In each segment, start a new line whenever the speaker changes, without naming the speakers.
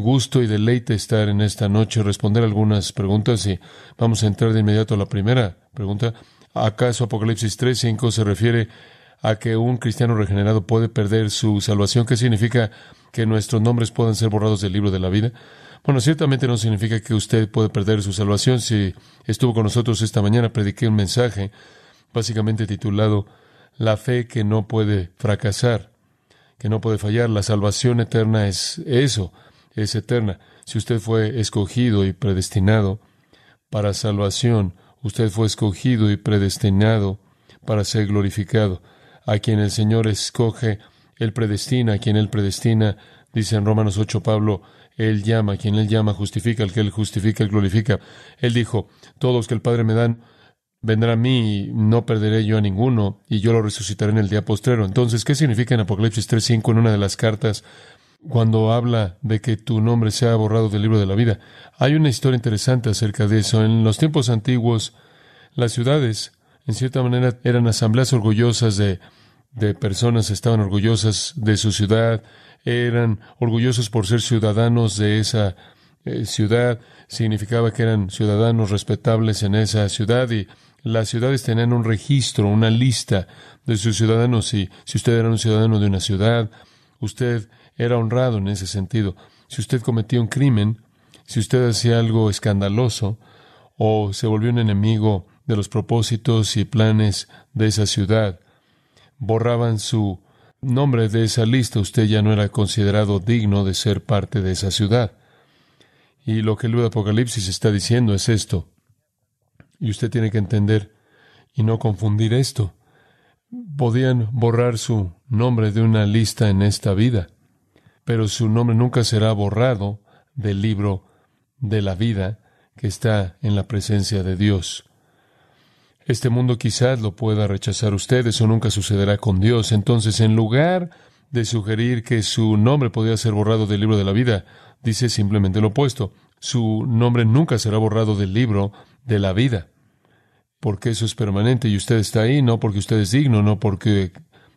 gusto y deleite estar en esta noche, responder algunas preguntas y vamos a entrar de inmediato a la primera pregunta. ¿Acaso Apocalipsis 3.5 se refiere a que un cristiano regenerado puede perder su salvación? ¿Qué significa que nuestros nombres puedan ser borrados del libro de la vida? Bueno, ciertamente no significa que usted puede perder su salvación. Si estuvo con nosotros esta mañana, prediqué un mensaje básicamente titulado La fe que no puede fracasar, que no puede fallar. La salvación eterna es eso es eterna. Si usted fue escogido y predestinado para salvación, usted fue escogido y predestinado para ser glorificado. A quien el Señor escoge, Él predestina, a quien Él predestina, dice en Romanos 8 Pablo, Él llama, a quien Él llama, justifica, al que Él justifica, Él glorifica. Él dijo, todos los que el Padre me dan, vendrá a mí y no perderé yo a ninguno, y yo lo resucitaré en el día postrero. Entonces, ¿qué significa en Apocalipsis 3.5 en una de las cartas cuando habla de que tu nombre sea borrado del libro de la vida. Hay una historia interesante acerca de eso. En los tiempos antiguos, las ciudades, en cierta manera, eran asambleas orgullosas de, de personas, estaban orgullosas de su ciudad, eran orgullosos por ser ciudadanos de esa eh, ciudad, significaba que eran ciudadanos respetables en esa ciudad y las ciudades tenían un registro, una lista de sus ciudadanos y si usted era un ciudadano de una ciudad, usted era honrado en ese sentido. Si usted cometía un crimen, si usted hacía algo escandaloso, o se volvió un enemigo de los propósitos y planes de esa ciudad, borraban su nombre de esa lista, usted ya no era considerado digno de ser parte de esa ciudad. Y lo que el libro de Apocalipsis está diciendo es esto. Y usted tiene que entender y no confundir esto. Podían borrar su nombre de una lista en esta vida pero su nombre nunca será borrado del libro de la vida que está en la presencia de Dios. Este mundo quizás lo pueda rechazar usted, eso nunca sucederá con Dios. Entonces, en lugar de sugerir que su nombre podía ser borrado del libro de la vida, dice simplemente lo opuesto. Su nombre nunca será borrado del libro de la vida, porque eso es permanente y usted está ahí, no porque usted es digno, no porque,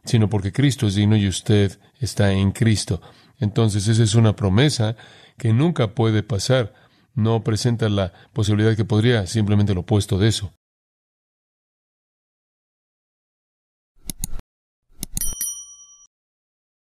sino porque Cristo es digno y usted está en Cristo. Entonces esa es una promesa que nunca puede pasar. No presenta la posibilidad que podría, simplemente lo opuesto de eso.